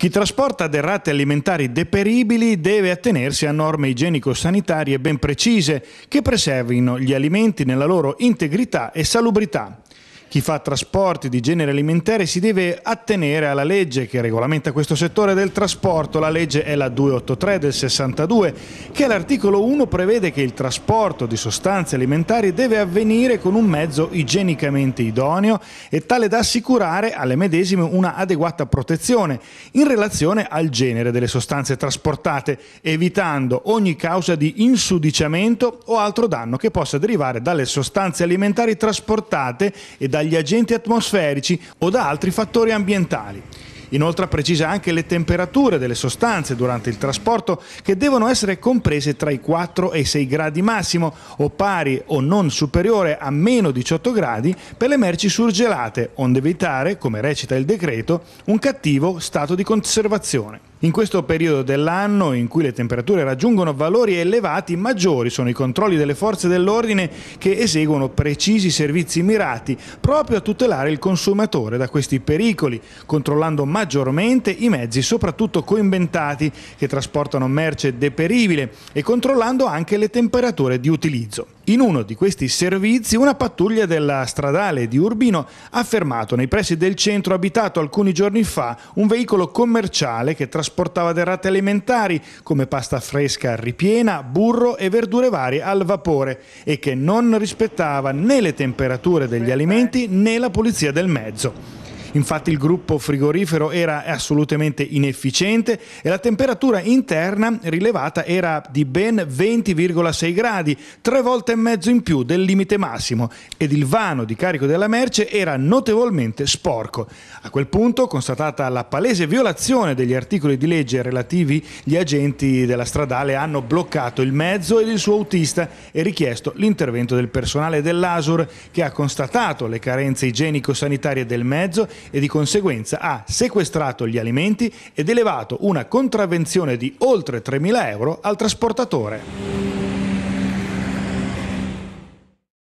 Chi trasporta derrate alimentari deperibili deve attenersi a norme igienico-sanitarie ben precise che preservino gli alimenti nella loro integrità e salubrità. Chi fa trasporti di genere alimentare si deve attenere alla legge che regolamenta questo settore del trasporto. La legge è la 283 del 62, che all'articolo 1 prevede che il trasporto di sostanze alimentari deve avvenire con un mezzo igienicamente idoneo e tale da assicurare alle medesime una adeguata protezione in relazione al genere delle sostanze trasportate, evitando ogni causa di insudiciamento o altro danno che possa derivare dalle sostanze alimentari trasportate e da dagli agenti atmosferici o da altri fattori ambientali. Inoltre precisa anche le temperature delle sostanze durante il trasporto che devono essere comprese tra i 4 e i 6 gradi massimo o pari o non superiore a meno 18 gradi per le merci surgelate, onde evitare, come recita il decreto, un cattivo stato di conservazione. In questo periodo dell'anno, in cui le temperature raggiungono valori elevati, maggiori sono i controlli delle forze dell'ordine che eseguono precisi servizi mirati proprio a tutelare il consumatore da questi pericoli, controllando maggiormente i mezzi, soprattutto coinventati, che trasportano merce deperibile e controllando anche le temperature di utilizzo. In uno di questi servizi una pattuglia della stradale di Urbino ha fermato nei pressi del centro abitato alcuni giorni fa un veicolo commerciale che trasportava derrate alimentari come pasta fresca ripiena, burro e verdure varie al vapore e che non rispettava né le temperature degli alimenti né la pulizia del mezzo. Infatti il gruppo frigorifero era assolutamente inefficiente e la temperatura interna rilevata era di ben 20,6 gradi, tre volte e mezzo in più del limite massimo ed il vano di carico della merce era notevolmente sporco. A quel punto, constatata la palese violazione degli articoli di legge relativi, gli agenti della stradale hanno bloccato il mezzo ed il suo autista e richiesto l'intervento del personale dell'ASUR che ha constatato le carenze igienico-sanitarie del mezzo e di conseguenza ha sequestrato gli alimenti ed elevato una contravvenzione di oltre 3.000 euro al trasportatore.